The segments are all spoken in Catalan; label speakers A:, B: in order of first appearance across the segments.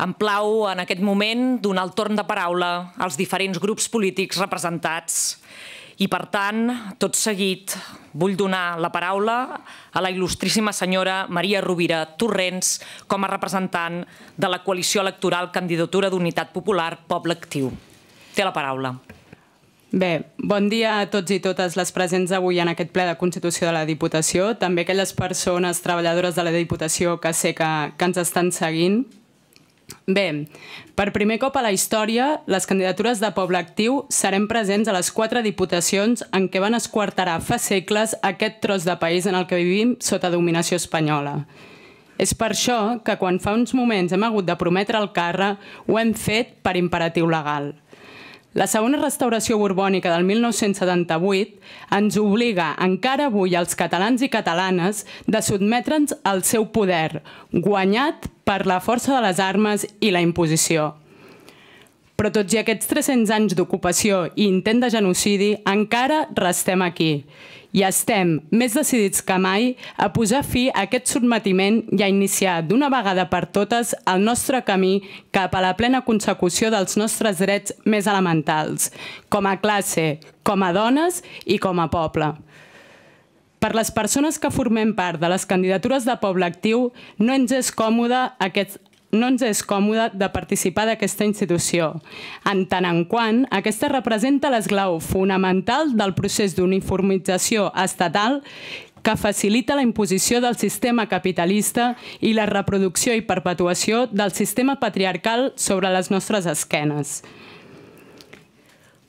A: Em plau, en aquest moment, donar el torn de paraula als diferents grups polítics representats i, per tant, tot seguit, vull donar la paraula a la il·lustríssima senyora Maria Rovira Torrents com a representant de la coalició electoral Candidatura d'Unitat Popular Poble Actiu. Té la paraula. Bé, bon dia a tots i totes les presents avui en aquest ple de Constitució de la Diputació, també aquelles persones treballadores de la Diputació que sé que, que ens estan seguint. Bé, per primer cop a la història, les candidatures de Poble Actiu serem presents a les quatre diputacions en què van esquarterar fa segles aquest tros de país en el que vivim sota dominació espanyola. És per això que quan fa uns moments hem hagut de prometre el carre, ho hem fet per imperatiu legal. La segona restauració borbònica del 1978 ens obliga encara avui als catalans i catalanes de sotmetre'ns al seu poder, guanyat per la força de les armes i la imposició. Però tot i aquests 300 anys d'ocupació i intent de genocidi, encara restem aquí. I estem més decidits que mai a posar fi a aquest sotmetiment i a iniciar d'una vegada per totes el nostre camí cap a la plena consecució dels nostres drets més elementals, com a classe, com a dones i com a poble. Per les persones que formem part de les candidatures de poble actiu, no ens és còmode aquest, no ens és còmode de participar d'aquesta institució, en tant en quant aquesta representa l'esglau fonamental del procés d'uniformització estatal que facilita la imposició del sistema capitalista i la reproducció i perpetuació del sistema patriarcal sobre les nostres esquenes.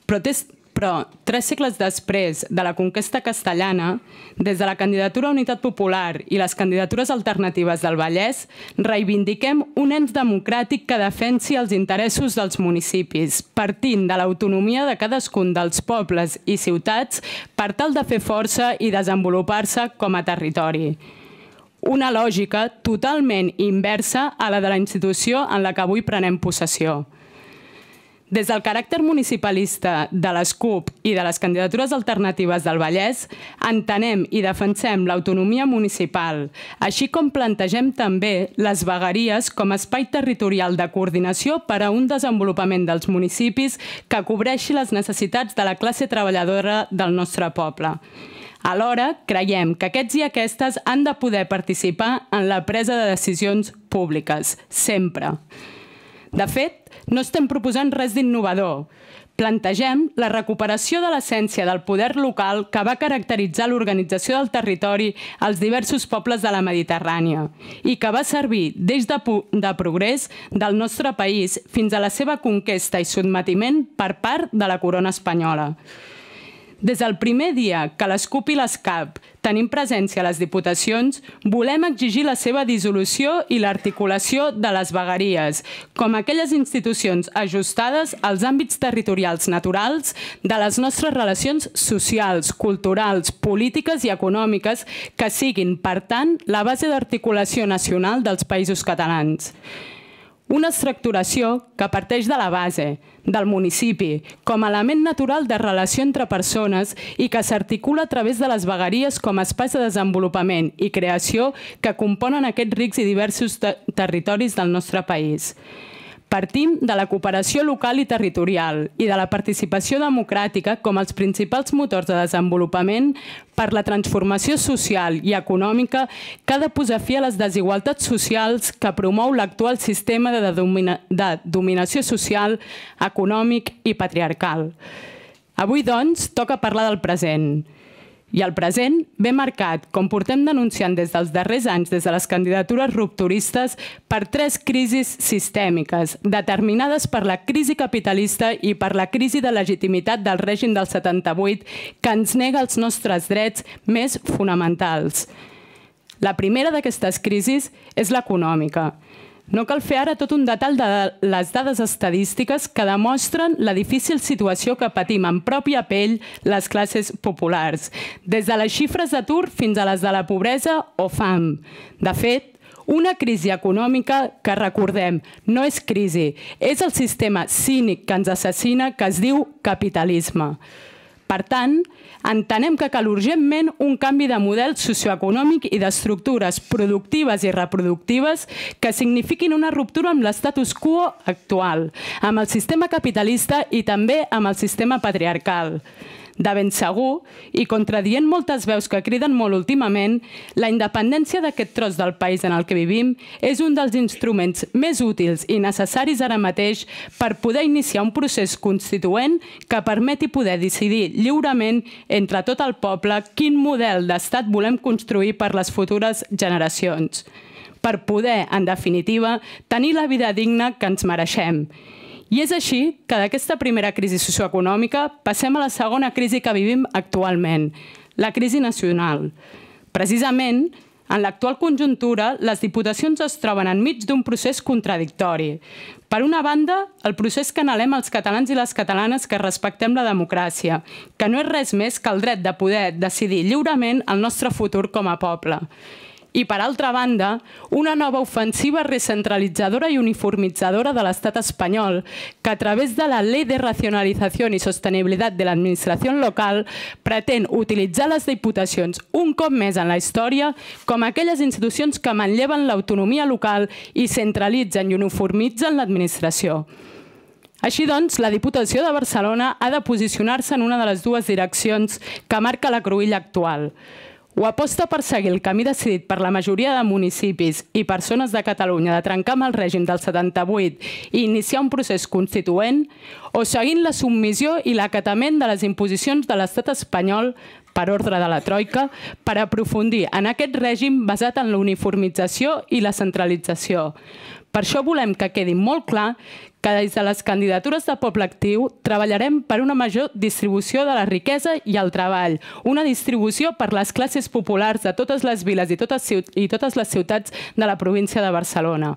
A: Protest però tres segles després de la conquesta castellana, des de la candidatura a Unitat Popular i les candidatures alternatives del Vallès, reivindiquem un ens democràtic que defensi els interessos dels municipis, partint de l'autonomia de cadascun dels pobles i ciutats per tal de fer força i desenvolupar-se com a territori una lògica totalment inversa a la de la institució en la que avui prenem possessió. Des del caràcter municipalista de les CUP i de les candidatures alternatives del Vallès, entenem i defensem l'autonomia municipal, així com plantegem també les vegueries com a espai territorial de coordinació per a un desenvolupament dels municipis que cobreixi les necessitats de la classe treballadora del nostre poble. Alhora, creiem que aquests i aquestes han de poder participar en la presa de decisions públiques, sempre. Sempre. De fet, no estem proposant res d'innovador. Plantegem la recuperació de l'essència del poder local que va caracteritzar l'organització del territori als diversos pobles de la Mediterrània i que va servir des de, de progrés del nostre país fins a la seva conquesta i sotmetiment per part de la corona espanyola. Des del primer dia que l'ESCUP i l'ESCAP tenim presència a les diputacions, volem exigir la seva dissolució i l'articulació de les vegueries, com aquelles institucions ajustades als àmbits territorials naturals de les nostres relacions socials, culturals, polítiques i econòmiques que siguin, per tant, la base d'articulació nacional dels països catalans. Una estructuració que parteix de la base, del municipi, com a element natural de relació entre persones i que s'articula a través de les vegueries com a espais de desenvolupament i creació que componen aquests rics i diversos territoris del nostre país. Partim de la cooperació local i territorial i de la participació democràtica com els principals motors de desenvolupament per la transformació social i econòmica que ha de posar fi a les desigualtats socials que promou l'actual sistema de, domina de dominació social, econòmic i patriarcal. Avui, doncs, toca parlar del present. I el present ve marcat, com portem denunciant des dels darrers anys, des de les candidatures rupturistes, per tres crisis sistèmiques, determinades per la crisi capitalista i per la crisi de legitimitat del règim del 78, que ens nega els nostres drets més fonamentals. La primera d'aquestes crisis és l'econòmica. L'econòmica no cal fer ara tot un detall de les dades estadístiques que demostren la difícil situació que patim en pròpia pell les classes populars, des de les xifres d'atur fins a les de la pobresa o fam. De fet, una crisi econòmica que, recordem, no és crisi, és el sistema cínic que ens assassina que es diu capitalisme. Per tant, entenem que cal urgentment un canvi de model socioeconòmic i d'estructures productives i reproductives que signifiquin una ruptura amb l'estatus quo actual, amb el sistema capitalista i també amb el sistema patriarcal de ben segur, i contradient moltes veus que criden molt últimament, la independència d'aquest tros del país en el que vivim és un dels instruments més útils i necessaris ara mateix per poder iniciar un procés constituent que permeti poder decidir lliurement entre tot el poble quin model d'estat volem construir per les futures generacions per poder, en definitiva, tenir la vida digna que ens mereixem i és així que d'aquesta primera crisi socioeconòmica passem a la segona crisi que vivim actualment, la crisi nacional. Precisament, en l'actual conjuntura, les diputacions es troben enmig d'un procés contradictori. Per una banda, el procés que anhelem els catalans i les catalanes que respectem la democràcia, que no és res més que el dret de poder decidir lliurement el nostre futur com a poble i, per altra banda, una nova ofensiva recentralitzadora i uniformitzadora de l'Estat espanyol que, a través de la Ley de Racionalització i Sostenibilitat de l'Administració Local, pretén utilitzar les diputacions un cop més en la història com aquelles institucions que manlleven l'autonomia local i centralitzen i uniformitzen l'administració. Així doncs, la Diputació de Barcelona ha de posicionar-se en una de les dues direccions que marca la cruïlla actual, o aposta per seguir el camí decidit per la majoria de municipis i persones de Catalunya de trencar amb el règim del 78 i iniciar un procés constituent, o seguint la submissió i l'acatament de les imposicions de l'estat espanyol per ordre de la Troika, per aprofundir en aquest règim basat en la uniformització i la centralització. Per això volem que quedi molt clar que des de les candidatures de poble actiu treballarem per una major distribució de la riquesa i el treball, una distribució per les classes populars de totes les viles i totes, i totes les ciutats de la província de Barcelona.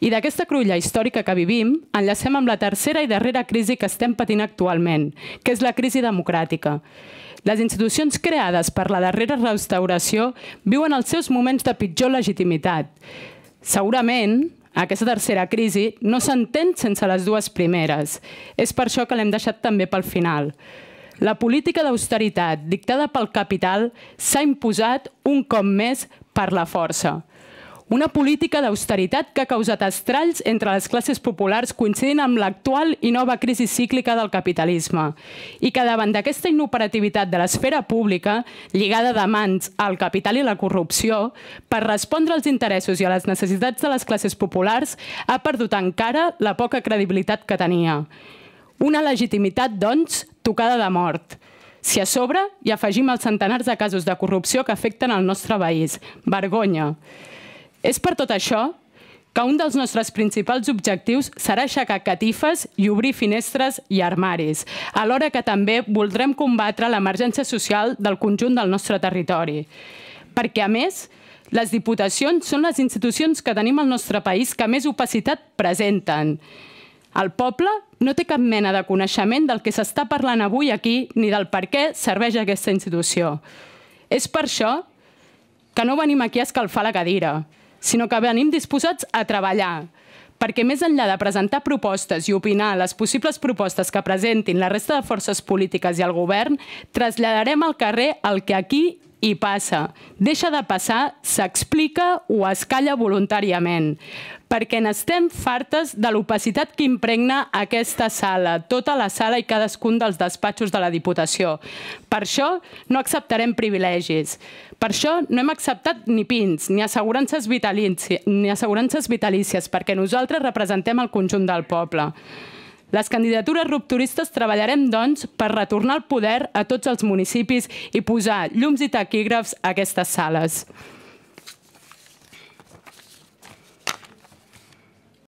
A: I d'aquesta cruïlla històrica que vivim, enllacem amb la tercera i darrera crisi que estem patint actualment, que és la crisi democràtica. Les institucions creades per la darrera restauració viuen els seus moments de pitjor legitimitat. Segurament, aquesta tercera crisi no s'entén sense les dues primeres. És per això que l'hem deixat també pel final. La política d'austeritat dictada pel capital s'ha imposat un cop més per la força. Una política d'austeritat que ha causat estralls entre les classes populars coincidint amb l'actual i nova crisi cíclica del capitalisme i que davant d'aquesta inoperativitat de l'esfera pública, lligada de mans al capital i la corrupció, per respondre als interessos i a les necessitats de les classes populars, ha perdut encara la poca credibilitat que tenia. Una legitimitat, doncs, tocada de mort. Si a sobre hi afegim els centenars de casos de corrupció que afecten el nostre país. Vergonya. És per tot això que un dels nostres principals objectius serà aixecar catifes i obrir finestres i armaris, alhora que també voldrem combatre l'emergència social del conjunt del nostre territori. Perquè, a més, les diputacions són les institucions que tenim al nostre país que més opacitat presenten. El poble no té cap mena de coneixement del que s'està parlant avui aquí ni del per què serveix aquesta institució. És per això que no venim aquí a escalfar la cadira, sinó que venim disposats a treballar, perquè més enllà de presentar propostes i opinar les possibles propostes que presentin la resta de forces polítiques i el govern, traslladarem al carrer el que aquí hi passa. Deixa de passar, s'explica o es calla voluntàriament perquè n'estem fartes de l'opacitat que impregna aquesta sala, tota la sala i cadascun dels despatxos de la Diputació. Per això no acceptarem privilegis. Per això no hem acceptat ni pins, ni assegurances, ni assegurances vitalícies, perquè nosaltres representem el conjunt del poble. Les candidatures rupturistes treballarem, doncs, per retornar el poder a tots els municipis i posar llums i taquígrafs a aquestes sales.